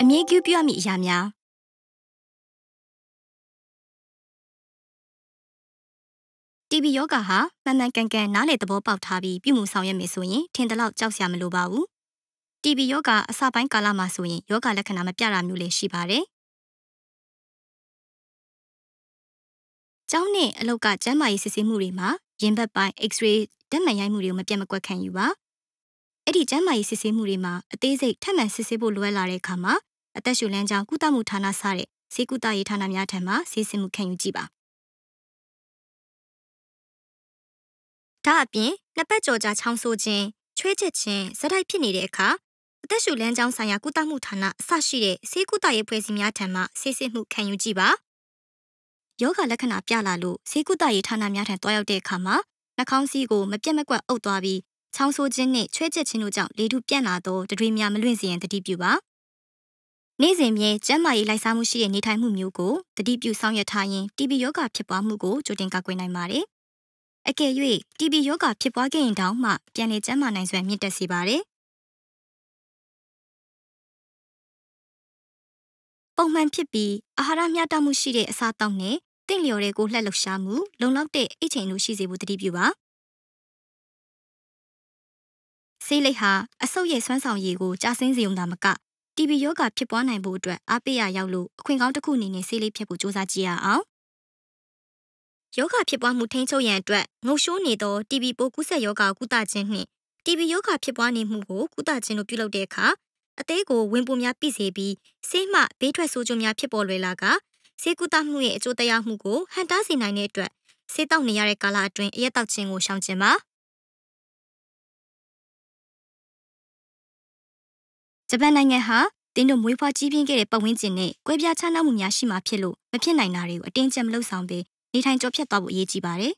အမြင့်ကျူးပြရမည့်အရာများတီဘီယောဂါဟာမှန်မှန်ကန်ကန်နားလေသဘောပေါက်ထားပြီးပြုမှုဆောင်ရွက်မယ်ဆိုရင်ထင်တယ်လို့ကြောက်စရာမလိုပါဘူးတီဘီယောဂါအစပိုင်းကာလမှာဆိုရင်ယောဂါလက္ခဏာမပြတာမျိုးလည်းရှိပါတယ်ကျောင်းနဲ့အလုပ်ကကျန်းမာရေးစစ်ဆေးမှုတွေမှာရင်ဘတ်ပိုင်း X-ray ဓာတ်မှန်ရိုက်မှုတွေကိုမပြတ်မကွက်ခံယူပါအဲ့ဒီကျန်းမာရေးစစ်ဆေးမှုတွေမှာအသေးစိတ်ထပ်မံစစ်ဆေးဖို့လိုအပ်လာတဲ့အခါမှာအသက်ရှူလမ်းကြောင်းကုသမှုဌာနစတဲ့ဈေးကုသရေးဌာနများထံမှဆေးစစ်မှုခံယူကြည့်ပါ။ဒါအပြင်နှစ်ပတ်ကျော်ကြာချောင်းဆိုးခြင်း၊ချွေးချက်ခြင်းဇက်တိုက်ဖြစ်နေတဲ့အခါအသက်ရှူလမ်းကြောင်းဆိုင်ရာကုသမှုဌာနအစရှိတဲ့ဆေးကုသရေးဖွဲ့စည်းများထံမှဆေးစစ်မှုခံယူကြည့်ပါ။ယောဂလက္ခဏာပြလာလို့ဈေးကုသရေးဌာနများထံတွားရောက်တဲ့အခါမှာနှာခေါင်းစည်းကိုမပြတ်မကွက်အုပ်သွားပြီးချောင်းဆိုးခြင်းနှင့်ချွဲချက်ခြင်းတို့ကြောင့်လေထုပြန့်လာသောတတွေများမလွင့်စေရန်တတိပြုပါနေ့စဉ်မြဲကျန်းမာရေးလိုက်စားမှုရှိတဲ့နေထိုင်မှုမျိုးကိုတတိပြုဆောင်ရွက်ထားရင် TB ရောဂါဖြစ်ပွားမှုကိုကြိုတင်ကာကွယ်နိုင်ပါတယ်အကယ်၍ TB ရောဂါဖြစ်ပွားခဲ့ရင်တောင်မှပြန်လည်ကျန်းမာနိုင်စွမ်းမြင့်တက်စေပါတယ်ပုံမှန်ဖြစ်ပြီးအာဟာရမျှတမှုရှိတဲ့အစာတောက်နဲ့တင့်လျော်တဲ့ကိုလှက်လှူရှားမှုလုံလောက်တဲ့အိတ်ချိန်လိုရှိစေဖို့တတိပြုပါဆေးလိပ်ဟာအဆုတ်ရဲ့ဆွမ်းဆောင်ရည်ကိုကျဆင်းစေုံသာမက TB ရောဂါဖြစ်ပွားနိုင်ဖို့အတွက်အားပေးရရောက်လို့အခွင့်ကောင်းတစ်ခုအနေနဲ့ဆေးလိပ်ဖြတ်ဖို့စူးစမ်းကြည့်ရအောင်ယောဂဖြစ်ပွားမှုထိန်းချုပ်ရန်အတွက်ငုံရှိုးနေသော TB ပိုးကူးစက်ယောဂါကုသခြင်းနှင့် TB ယောဂဖြစ်ပွားနေမှုကိုကုသခြင်းလို့ပြုလုပ်တဲ့အခါအသေးကိုဝင်ပူများပြည့်စေပြီးဆေးမှဘေးထွက်ဆိုးကျိုးများဖြစ်ပေါ်လွယ်လာကဆေးကုသမှုရဲ့အကျိုးသက်ရောက်မှုကိုဟန်တားစေနိုင်တဲ့အတွက်ဆေးတောက်နေရတဲ့ကာလအတွင်းအရက်တောက်ခြင်းကိုရှောင်ကျဉ်ပါဂျပန်နိုင်ငံဟာတင်းတို့မွေးဖွားကြီးပြင်းခဲ့တဲ့ပတ်ဝန်းကျင်နဲ့ကွဲပြားခြားနားမှုများရှိမှာဖြစ်လို့မဖြစ်နိုင်တာတွေကိုအတင်းကျပ်မလုပ်ဆောင်ပေးနေထိုင်ကြောဖြတ်သွားဖို့အရေးကြီးပါတယ်